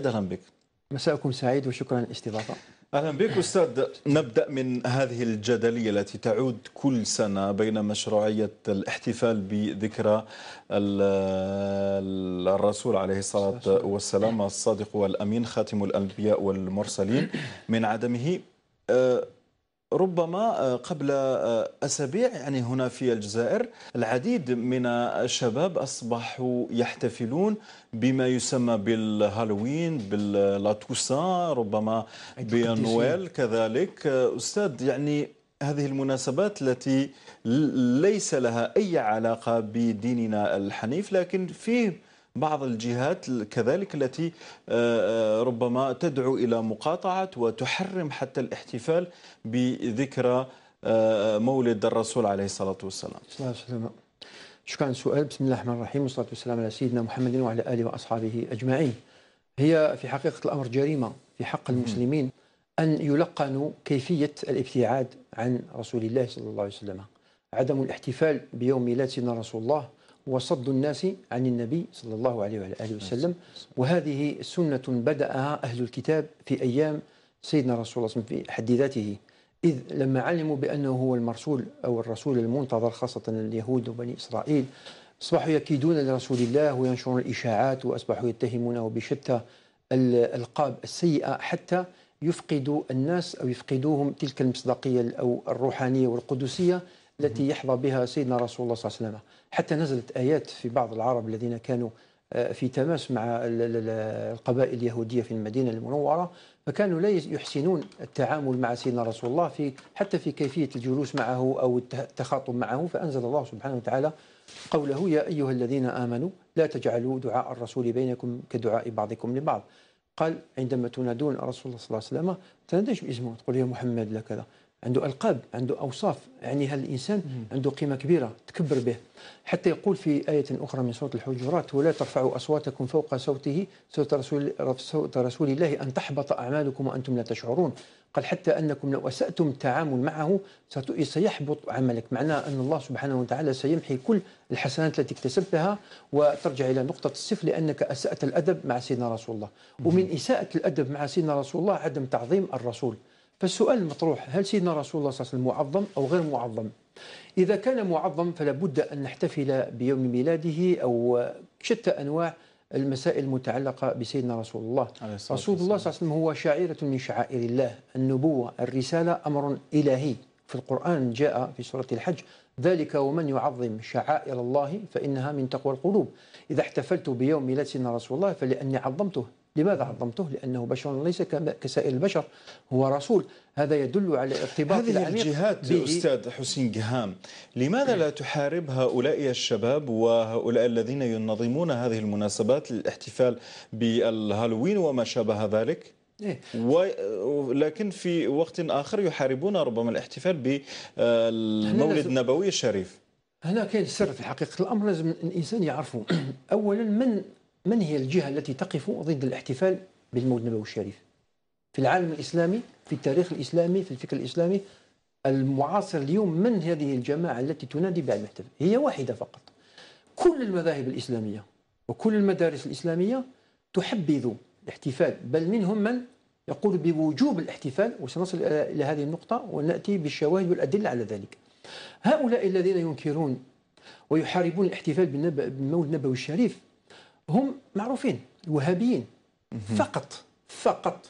اهلا بك مساءكم سعيد وشكرا للاستضافه اهلا بك استاذ نبدا من هذه الجدليه التي تعود كل سنه بين مشروعيه الاحتفال بذكرى الرسول عليه الصلاه والسلام الصادق والامين خاتم الانبياء والمرسلين من عدمه آه، ربما آه، قبل آه، أسابيع يعني هنا في الجزائر العديد من الشباب أصبحوا يحتفلون بما يسمى بالهالوين باللاتوسا ربما بنويل كذلك آه، أستاذ يعني هذه المناسبات التي ليس لها أي علاقة بديننا الحنيف لكن فيه بعض الجهات كذلك التي آه، آه، ربما تدعو إلى مقاطعة وتحرم حتى الاحتفال بذكرى آه، مولد الرسول عليه الصلاة والسلام صلى الله عليه وسلم شكرا سؤال بسم الله الرحمن الرحيم والصلاة والسلام على سيدنا محمد وعلى آله وأصحابه أجمعين هي في حقيقة الأمر جريمة في حق المسلمين أن يلقنوا كيفية الابتعاد عن رسول الله صلى الله عليه وسلم عدم الاحتفال بيوم ميلاد سيدنا رسول الله وصد الناس عن النبي صلى الله عليه وعلى آله وسلم وهذه سنة بدأها أهل الكتاب في أيام سيدنا رسول الله صلى الله عليه وسلم في حد ذاته إذ لما علموا بأنه هو المرسول أو الرسول المنتظر خاصة اليهود وبني إسرائيل أصبحوا يكيدون لرسول الله وينشرون الإشاعات وأصبحوا يتهمونه بشتى الألقاب السيئة حتى يفقدوا الناس أو يفقدوهم تلك المصداقية أو الروحانية والقدسية التي يحظى بها سيدنا رسول الله صلى الله عليه وسلم حتى نزلت آيات في بعض العرب الذين كانوا آه، في تماس مع القبائل اليهودية في المدينة المنورة فكانوا لا يحسنون التعامل مع سيدنا رسول الله في حتى في كيفية الجلوس معه أو التخاطب معه فأنزل الله سبحانه وتعالى قوله يا أيها الذين آمنوا لا تجعلوا دعاء الرسول بينكم كدعاء بعضكم لبعض قال عندما تنادون الرسول صلى الله عليه وسلم تناديش باسمه تقول يا محمد لا كذا عنده القاب عنده اوصاف يعني هذا الانسان عنده قيمه كبيره تكبر به حتى يقول في ايه اخرى من سوره الحجرات ولا ترفعوا اصواتكم فوق صوته صوت رسول صوت رسول الله ان تحبط اعمالكم وانتم لا تشعرون قال حتى انكم لو اساتم التعامل معه سيحبط عملك معناه ان الله سبحانه وتعالى سيمحي كل الحسنات التي اكتسبتها وترجع الى نقطه الصفر لانك اسات الادب مع سيدنا رسول الله ومن اساءه الادب مع سيدنا رسول الله عدم تعظيم الرسول فالسؤال المطروح هل سيدنا رسول الله صلى الله عليه وسلم معظم أو غير معظم إذا كان معظم فلا بد أن نحتفل بيوم ميلاده أو شتى أنواع المسائل المتعلقة بسيدنا رسول الله رسول الله صلى الله عليه وسلم هو شعيرة من شعائر الله النبوة الرسالة أمر إلهي في القرآن جاء في سورة الحج ذلك ومن يعظم شعائر الله فإنها من تقوى القلوب إذا احتفلت بيوم ميلاد سيدنا رسول الله فلأني عظمته لماذا عظمته؟ لأنه بشر ليس كسائر البشر هو رسول هذا يدل على ارتباط هذه الجهات أستاذ حسين جهام لماذا لا تحارب هؤلاء الشباب وهؤلاء الذين ينظمون هذه المناسبات للاحتفال بالهالوين وما شابه ذلك؟ إيه. ولكن في وقت آخر يحاربون ربما الاحتفال بالمولد نعم. النبوي الشريف هنا كاين السر في حقيقه الامر لازم الانسان يعرفه اولا من من هي الجهة التي تقف ضد الاحتفال بالمولد النبوي الشريف في العالم الإسلامي في التاريخ الإسلامي في الفكر الإسلامي المعاصر اليوم من هذه الجماعة التي تنادي المحتفل هي واحدة فقط كل المذاهب الإسلامية وكل المدارس الإسلامية تحبذ الاحتفال بل منهم من يقول بوجوب الاحتفال وسنصل إلى هذه النقطة ونأتي بالشواهد والأدلة على ذلك هؤلاء الذين ينكرون ويحاربون الاحتفال بالمولد النبوي الشريف هم معروفين الوهابيين فقط فقط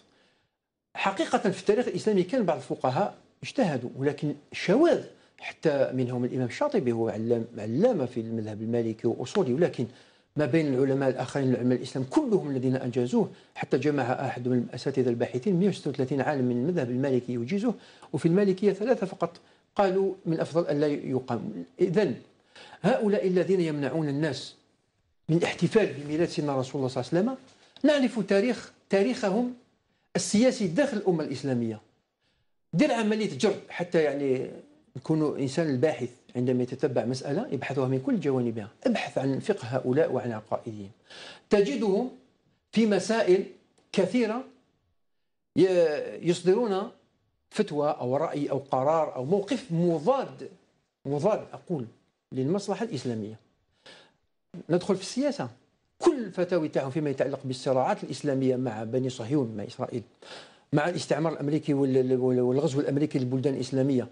حقيقة في التاريخ الإسلامي كان بعض الفقهاء اجتهدوا ولكن شواذ حتى منهم الإمام الشاطبي هو علام علامة في المذهب المالكي وأصولي ولكن ما بين العلماء الآخرين العلماء الإسلام كلهم الذين أنجزوه حتى جمع أحد من الأساتذة الباحثين 136 عالم من المذهب المالكي يجيزه وفي المالكية ثلاثة فقط قالوا من أفضل أن لا يقام إذن هؤلاء الذين يمنعون الناس من احتفال بميلاد سيدنا رسول الله صلى الله عليه وسلم نعرف تاريخ تاريخهم السياسي داخل الأمة الإسلامية دير عملية جر حتى يعني يكون إنسان الباحث عندما يتتبع مسألة يبحثها من كل جوانبها ابحث عن فقه هؤلاء وعن عقائدهم تجدهم في مسائل كثيرة يصدرون فتوى أو رأي أو قرار أو موقف مضاد مضاد أقول للمصلحة الإسلامية ندخل في السياسه كل الفتاوي تاعهم فيما يتعلق بالصراعات الاسلاميه مع بني صهيون مع اسرائيل مع الاستعمار الامريكي والغزو الامريكي للبلدان الاسلاميه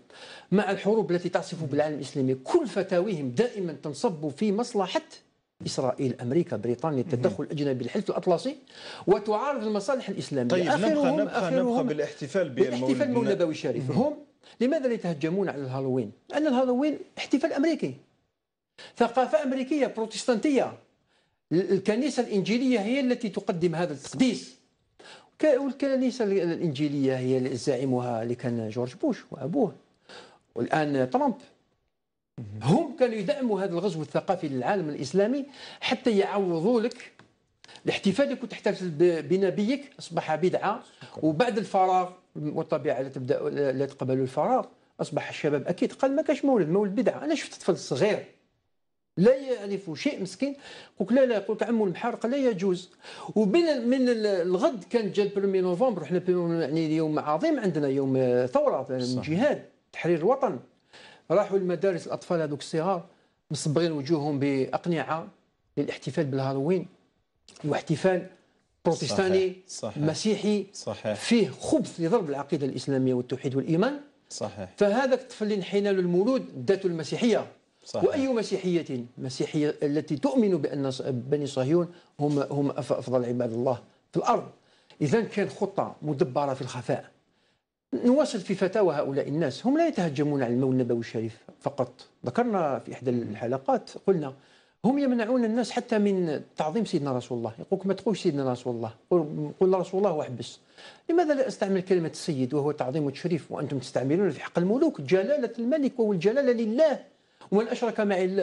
مع الحروب التي تعصف بالعالم الاسلامي كل فتاويهم دائما تنصب في مصلحه اسرائيل امريكا بريطانيا التدخل الاجنبي الحلف الاطلسي وتعارض المصالح الاسلاميه طيب آخرهم نبقى نبقى, نبقى بالاحتفال بالاحتفال النبوي الشريف هم لماذا لا يتهجمون على الهالوين؟ لان الهالوين احتفال امريكي ثقافة أمريكية بروتستانتية الكنيسة الإنجيلية هي التي تقدم هذا التقديس والكنيسة الإنجيلية هي زعيمها اللي كان جورج بوش وأبوه والآن ترامب هم كانوا يدعموا هذا الغزو الثقافي للعالم الإسلامي حتى يعوضوا لك لاحتفالك وتحتفل بنبيك أصبح بدعة وبعد الفراغ والطبيعة لا تبدأ لا تقبل الفراغ أصبح الشباب أكيد قال ما كاش مولد مولد بدعة أنا شفت طفل صغير لا يعرف شيء مسكين قلت لا لا قلت عمو المحرق لا يجوز وبين من الغد كان جا البرومي نوفمبر احنا يعني يوم عظيم عندنا يوم ثوره جهاد تحرير الوطن راحوا المدارس الاطفال هذوك الصغار مصبغين وجوههم باقنعه للاحتفال بالهالوين واحتفال بروتستاني صحيح. مسيحي صحيح. فيه خبث لضرب العقيده الاسلاميه والتوحيد والايمان صحيح فهذاك الطفل اللي انحنى له المولود داته المسيحيه صحيح. واي مسيحيه مسيحيه التي تؤمن بان بني صهيون هم هم افضل عباد الله في الارض اذا كان خطه مدبره في الخفاء نواصل في فتاوى هؤلاء الناس هم لا يتهجمون على المول النبوي الشريف فقط ذكرنا في احدى الحلقات قلنا هم يمنعون الناس حتى من تعظيم سيدنا رسول الله يقولك ما تقولش سيدنا رسول الله قل رسول الله واحبس لماذا لا استعمل كلمة السيد وهو تعظيم وتشريف وأنتم تستعملون في حق الملوك جلالة الملك والجلالة لله ومن أشرك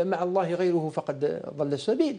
مع الله غيره فقد ضل السبيل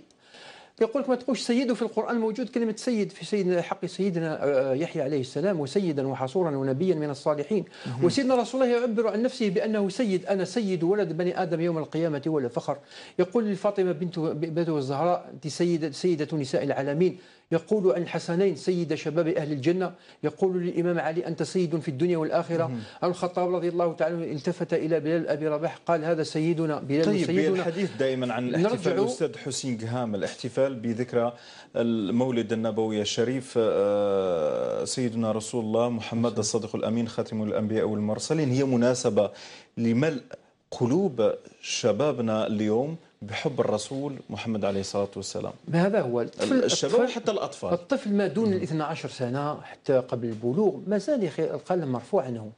يقول لك ما تقولش سيد في القرآن موجود كلمة سيد في سيدنا حق سيدنا آه، يحيى عليه السلام وسيدا وحصورا ونبيا من الصالحين وسيدنا رسول الله يعبر عن نفسه بأنه سيد أنا سيد ولد بني آدم يوم القيامة ولا فخر يقول لفاطمة بنت بنت الزهراء أنت سيدة, سيدة نساء العالمين يقول عن الحسنين سيد شباب أهل الجنة يقول للإمام علي أنت سيد في الدنيا والآخرة الخطاب رضي الله تعالى التفت إلى بلال أبي رباح قال هذا سيدنا بلال طيب سيدنا الحديث دائما عن الاحتفال الأستاذ حسين قهام الاحتفال بذكرى المولد النبوي الشريف آه، سيدنا رسول الله محمد الصادق الأمين خاتم الأنبياء والمرسلين هي مناسبة لملء قلوب شبابنا اليوم بحب الرسول محمد عليه الصلاة والسلام هذا هو الطفل الشباب حتى الأطفال الطفل ما دون ال 12 سنة حتى قبل البلوغ مازال القلم مرفوع عنه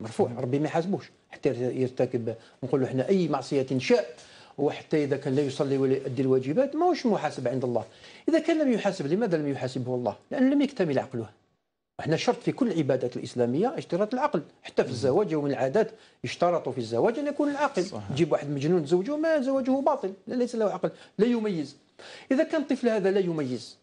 مرفوع ربي ما يحاسبوش حتى يرتكب نقول احنا أي معصية شاء وحتى إذا كان لا يصلي ولا يؤدي الواجبات ماهوش محاسب عند الله إذا كان لم يحاسب لماذا لم يحاسبه الله؟ لأنه لم يكتمل عقله احنا شرط في كل العبادات الاسلاميه اشتراط العقل حتى في الزواج يوم العادات يشترطوا في الزواج ان يكون العاقل تجيب واحد مجنون تزوجه ما زواجه باطل ليس له عقل لا يميز اذا كان الطفل هذا لا يميز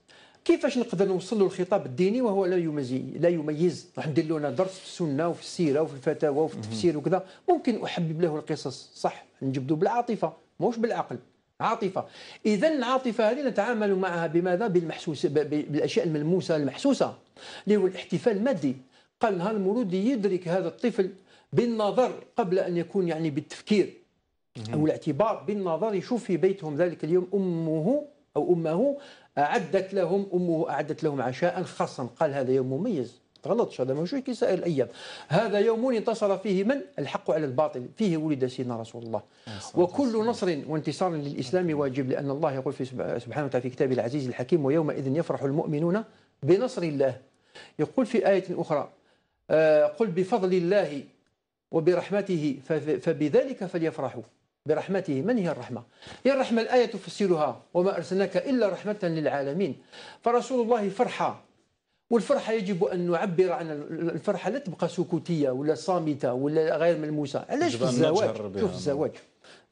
كيفاش نقدر نوصل له الخطاب الديني وهو لا يميز لا يميز راح ندير له درس في السنه وفي السيره وفي الفتاوى وفي التفسير وكذا ممكن احبب له القصص صح نجبدو بالعاطفه موش بالعقل عاطفة إذا العاطفة هذه نتعامل معها بماذا بالمحسوس بالأشياء الملموسة المحسوسة اللي هو الاحتفال المادي قالها المولود يدرك هذا الطفل بالنظر قبل أن يكون يعني بالتفكير أو الاعتبار بالنظر يشوف في بيتهم ذلك اليوم أمه أو أمه أعدت لهم أمه أعدت لهم عشاء خاصا قال هذا يوم مميز غلطش هذا ماهوش كيسائل الايام هذا يوم انتصر فيه من الحق على الباطل فيه ولد سيدنا رسول الله وكل نصر وانتصار للاسلام واجب لان الله يقول في سبحانه وتعالى في كتابه العزيز الحكيم ويومئذ يفرح المؤمنون بنصر الله يقول في ايه اخرى آه، قل بفضل الله وبرحمته فبذلك فليفرحوا برحمته من هي الرحمة؟ هي الرحمة الآية تفسرها وما أرسلناك إلا رحمة للعالمين فرسول الله فرحة والفرحه يجب ان نعبر عن الفرحه لا تبقى سكوتيه ولا صامته ولا غير ملموسه علاش في الزواج شوف الزواج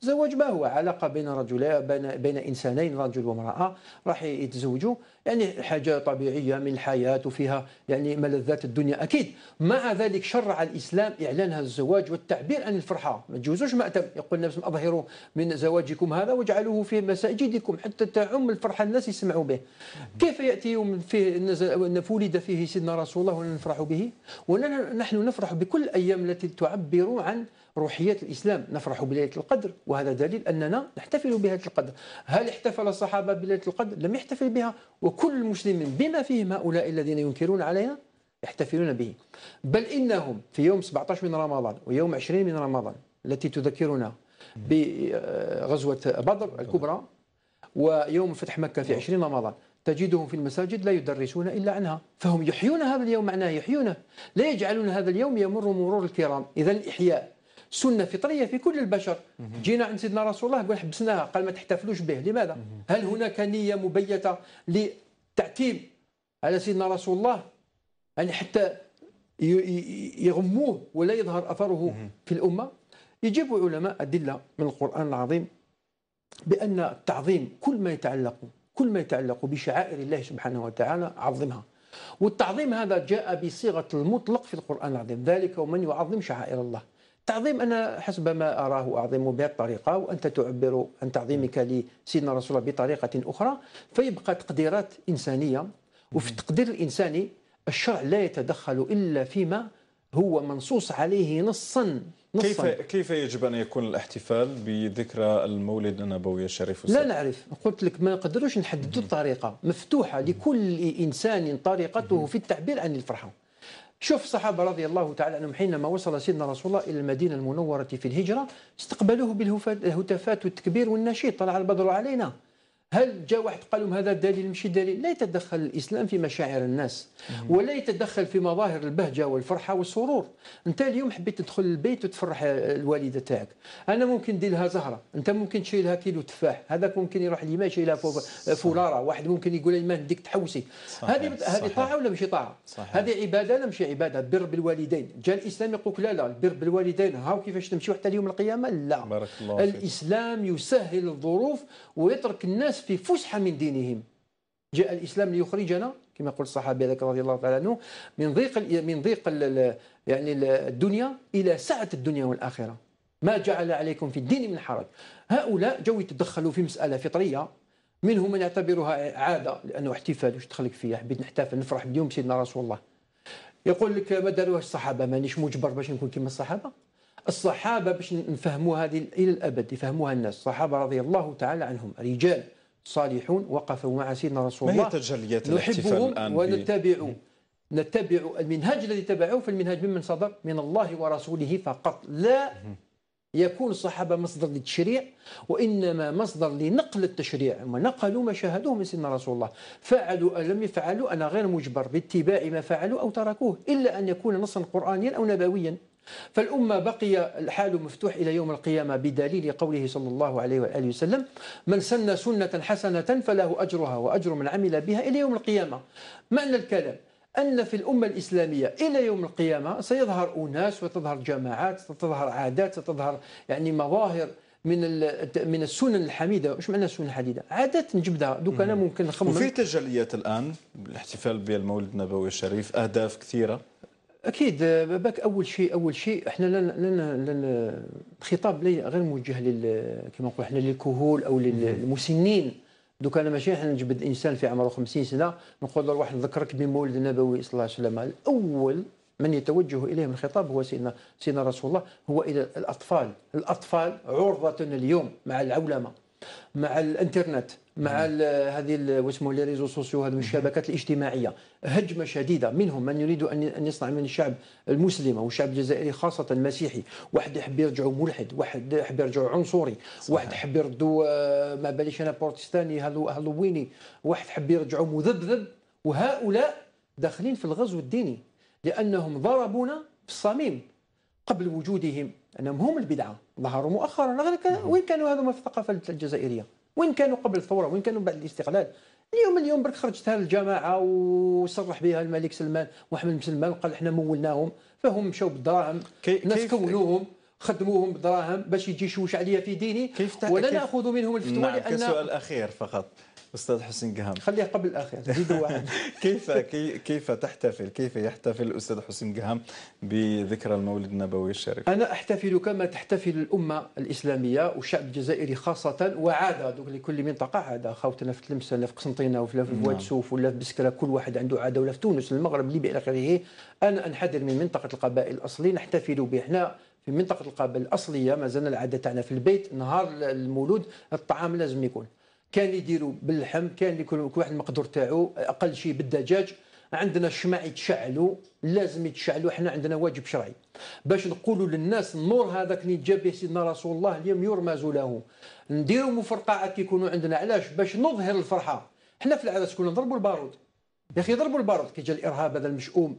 زواج ما هو علاقه بين رجلين بين انسانين رجل وامراه راح يتزوجوا يعني حاجه طبيعيه من الحياه وفيها يعني ملذات الدنيا اكيد مع ذلك شرع الاسلام اعلان هذا الزواج والتعبير عن الفرحه ما تجوزوش مأتم يقول نفسهم اظهروا من زواجكم هذا واجعلوه في مساجدكم حتى تعم الفرحه الناس يسمعوا به كيف ياتي يوم فيه فولد فيه سيدنا رسول الله ونفرح به ونحن نفرح بكل الايام التي تعبر عن روحيات الإسلام نفرح بليلة القدر وهذا دليل أننا نحتفل بليلة القدر هل احتفل الصحابة بليلة القدر؟ لم يحتفل بها وكل المسلمين بما فيهم هؤلاء الذين ينكرون علينا يحتفلون به بل إنهم في يوم 17 من رمضان ويوم 20 من رمضان التي تذكرنا بغزوة آه، بدر الكبرى ويوم فتح مكة في 20 رمضان تجدهم في المساجد لا يدرسون إلا عنها فهم يحيون هذا اليوم معناه يحيونه لا يجعلون هذا اليوم يمر مرور الكرام إذا الإحياء سنه فطريه في كل البشر جينا عند سيدنا رسول الله قال حبسناها قال ما تحتفلوش به لماذا هل هناك نيه مبيته لتعتيب على سيدنا رسول الله يعني حتى يغموه ولا يظهر اثره في الامه يجيب علماء ادله من القران العظيم بان التعظيم كل ما يتعلق كل ما يتعلق بشعائر الله سبحانه وتعالى عظمها والتعظيم هذا جاء بصيغه المطلق في القران العظيم ذلك ومن يعظم شعائر الله تعظيم أنا حسب ما أراه أعظم بهذه الطريقة وأنت تعبر عن تعظيمك لسيدنا رسول الله بطريقة أخرى فيبقى تقديرات إنسانية وفي التقدير الإنساني الشرع لا يتدخل إلا فيما هو منصوص عليه نصا نصا كيف كيف يجب ان يكون الاحتفال بذكرى المولد النبوي الشريف لا نعرف قلت لك ما نقدروش نحددوا الطريقه مفتوحه لكل انسان طريقته في التعبير عن الفرحه شوف الصحابة رضي الله تعالى عنهم حينما وصل سيدنا رسول الله إلى المدينة المنورة في الهجرة استقبلوه بالهتافات والتكبير والنشيد طلع البدر علينا هل جاء واحد قال لهم هذا دليل مش دليل لا يتدخل الإسلام في مشاعر الناس ولا يتدخل في مظاهر البهجة والفرحة والسرور أنت اليوم حبيت تدخل البيت وتفرح الوالدة تاعك أنا ممكن ندير لها زهرة أنت ممكن تشري لها كيلو تفاح هذاك ممكن يروح لي ما لها فولارة واحد ممكن يقول لي ما نديك تحوسي هذه هذه طاعة ولا ماشي طاعة هذه عبادة ولا مش عبادة بر بالوالدين جاء الإسلام يقول لا لا البر بالوالدين هاو كيفاش تمشي حتى اليوم القيامة لا بارك الله الإسلام يسهل الظروف ويترك الناس الناس في فسحة من دينهم جاء الإسلام ليخرجنا كما يقول الصحابي هذاك رضي الله تعالى عنه من ضيق من ضيق يعني الدنيا إلى سعة الدنيا والآخرة ما جعل عليكم في الدين من حرج هؤلاء جو يتدخلوا في مسألة فطرية منهم من يعتبرها عادة لأنه احتفال واش تخلق فيها حبيت نحتفل نفرح بيوم سيدنا رسول الله يقول لك ما داروها الصحابة مانيش مجبر باش نكون كما الصحابة الصحابة باش نفهموا هذه إلى الأبد يفهموها الناس الصحابة رضي الله تعالى عنهم رجال صالحون وقفوا مع سيدنا رسول الله ما هي تجليات الاحتفال الآن ونتبع نتبع المنهج الذي تبعوه فالمنهج ممن صدر من الله ورسوله فقط لا يكون الصحابة مصدر للتشريع وإنما مصدر لنقل التشريع ونقلوا ما شاهدوه من سيدنا رسول الله فعلوا أن لم يفعلوا أنا غير مجبر باتباع ما فعلوا أو تركوه إلا أن يكون نصا قرآنيا أو نبويا فالأمة بقي الحال مفتوح إلى يوم القيامة بدليل قوله صلى الله عليه وآله وسلم من سن سنة حسنة فله أجرها وأجر من عمل بها إلى يوم القيامة معنى الكلام أن في الأمة الإسلامية إلى يوم القيامة سيظهر أناس وتظهر جماعات ستظهر عادات ستظهر يعني مظاهر من من السنن الحميده واش معنى السنن الحديده عادات نجبدها دوك انا ممكن نخمم وفي تجليات الان الاحتفال بالمولد النبوي الشريف اهداف كثيره اكيد آه، باك اول شيء اول شيء احنا لن لن لن الخطاب غير موجه لل كما نقول احنا للكهول او للمسنين دوك انا ماشي احنا نجبد انسان في عمره 50 سنه نقول له روح نذكرك بمولد النبوي صلى الله عليه وسلم الاول من يتوجه اليهم الخطاب هو سيدنا سيدنا رسول الله هو الى الاطفال الاطفال عرضه اليوم مع العولمه مع الانترنت مع هذه واش لي ريزو سوسيو هذه الشبكات الاجتماعيه هجمه شديده منهم من يريد ان يصنع من الشعب المسلم او الشعب الجزائري خاصه المسيحي واحد يحب يرجعوا ملحد واحد يحب يرجعوا عنصري صحيح. واحد يحب يردوا آه، ما باليش انا بروتستاني هالويني واحد يحب يرجعوا مذبذب وهؤلاء داخلين في الغزو الديني لانهم ضربونا في الصميم قبل وجودهم انهم هم البدعه ظهروا مؤخرا نعم. وين كانوا هذوما في الثقافه الجزائريه وين كانوا قبل الثوره وين كانوا بعد الاستقلال اليوم اليوم برك خرجتها الجماعه وصرح بها الملك سلمان محمد بن سلمان وقال احنا مولناهم فهم مشاو بالدراهم ناس كونوهم خدموهم بدراهم باش يجي يشوش عليا في ديني كيف ولا كيف ناخذ منهم الفتوى نعم لان كسؤال اخير فقط استاذ حسين قهام خليه قبل الاخير واحد كيف كيف تحتفل كيف يحتفل الاستاذ حسين قهام بذكرى المولد النبوي الشريف انا احتفل كما تحتفل الامه الاسلاميه والشعب الجزائري خاصه وعاده دوك لكل منطقه عاده خاوتنا في تلمسه ولا في قسنطينه ولا في سوف ولا في بسكره كل واحد عنده عاده ولا في تونس المغرب ليبيا الى اخره انا انحدر من منطقه القبائل الاصلي نحتفل به احنا في منطقه القبائل الاصليه مازال العاده تاعنا في البيت نهار المولود الطعام لازم يكون كان يديروا باللحم كان كل واحد المقدور تاعو اقل شيء بالدجاج عندنا الشماع يتشعلوا لازم يتشعلوا احنا عندنا واجب شرعي باش نقولوا للناس النور هذاك اللي جاب به سيدنا رسول الله اليوم يرمز له نديروا مفرقعات يكونوا عندنا علاش باش نظهر الفرحه احنا في العرس كنا نضربوا البارود يا اخي ضربوا البارود كي جا الارهاب هذا المشؤوم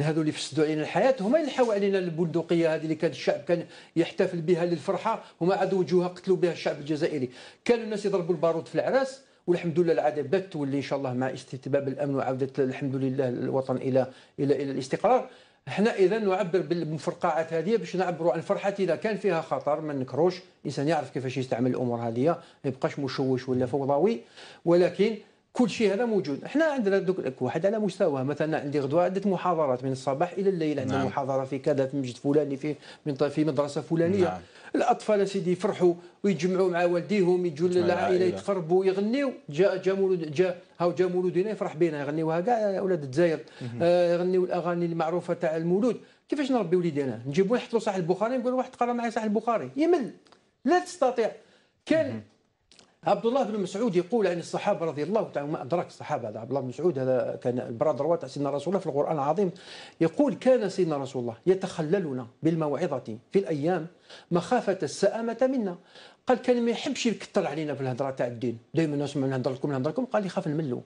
هذو اللي فسدوا علينا الحياه هما اللي حاو علينا البندقيه هذه اللي كان الشعب كان يحتفل بها للفرحه هما عاد وجوها قتلوا بها الشعب الجزائري كانوا الناس يضربوا البارود في العراس والحمد لله العاده بدت واللي ان شاء الله مع استتباب الامن وعوده الحمد لله الوطن الى الى الى الاستقرار احنا اذا نعبر بالمفرقعات هذه باش نعبروا عن فرحتنا كان فيها خطر ما نكروش الانسان يعرف كيفاش يستعمل الامور هذه ما يبقاش مشوش ولا فوضوي ولكن كل شيء هذا موجود احنا عندنا دوك واحد على مستوى مثلا عندي غدوه عده محاضرات من الصباح الى الليل عندنا نعم. محاضره في كذا في مسجد فلاني في من في مدرسه فلانيه نعم. الاطفال سيدي يفرحوا ويتجمعوا مع والديهم يجوا للعائله يتقربوا يغنيوا جاء جا مولود جا هاو جا مولودنا يفرح بينا يغنيوها كاع اولاد الجزائر آه، يغنيوا الاغاني المعروفه تاع المولود كيفاش نربي وليدنا نجيبوا نحطوا صح البخاري نقول واحد قرا معايا صح البخاري يمل لا تستطيع كان عبد الله بن مسعود يقول عن الصحابه رضي الله تعالى ما ادراك الصحابه هذا عبد الله بن مسعود هذا كان البرادر تاع سيدنا رسول الله في القران العظيم يقول كان سيدنا رسول الله يتخللنا بالموعظه في الايام مخافه السامه منا قال كان ما يحبش يكثر علينا في الهضره تاع الدين دائما نسمع نهضر لكم نهضر لكم قال يخاف نملوا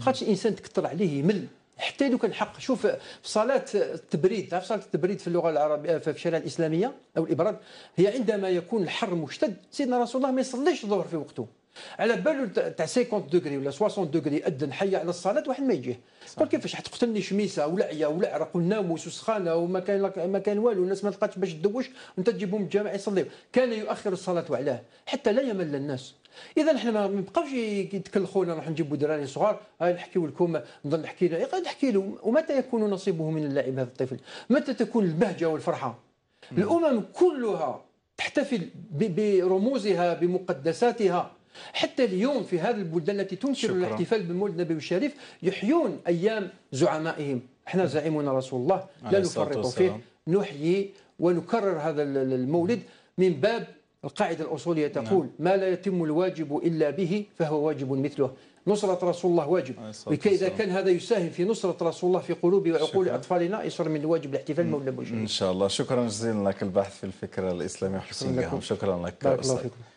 خاطش الانسان تكثر عليه يمل حتى لو كان حق شوف في صلاه التبريد تعرف صلاه التبريد في اللغه العربيه في الشريعه الاسلاميه او الابراد هي عندما يكون الحر مشتد سيدنا رسول الله ما يصليش الظهر في وقته على بالو تاع 50 دوغري ولا 60 دوغري اذن حي على الصلاه واحد ما يجيه قال كيفاش حتقتلني شميسه ولعيه ولعرق والناموس وسخانه وما كان ما كان والو الناس ما لقاتش باش تدوش وانت تجيبهم الجامع يصليو كان يؤخر الصلاه وعلاه حتى لا يمل الناس اذا احنا ما نبقاوش يتكلخونا نروح نجيبوا دراري صغار هاي نحكيو لكم نظن نحكي له نحكي له ومتى يكون نصيبه من اللعب هذا الطفل متى تكون البهجه والفرحه الامم كلها تحتفل برموزها بمقدساتها حتى اليوم في هذه البلدان التي تنكر الاحتفال بمولد النبي الشريف يحيون أيام زعمائهم احنا نعم. زعيمنا رسول الله لا نفرط فيه نحيي ونكرر هذا المولد نعم. من باب القاعدة الأصولية نعم. تقول نعم. ما لا يتم الواجب إلا به فهو واجب مثله نصرة رسول الله واجب لكي إذا كان هذا يساهم في نصرة رسول الله في قلوب وعقول أطفالنا يصير من الواجب الاحتفال مولى إن شاء الله شكرا جزيلا لك البحث في الفكرة الإسلامية حسين شكرا لك بارك الله فيكم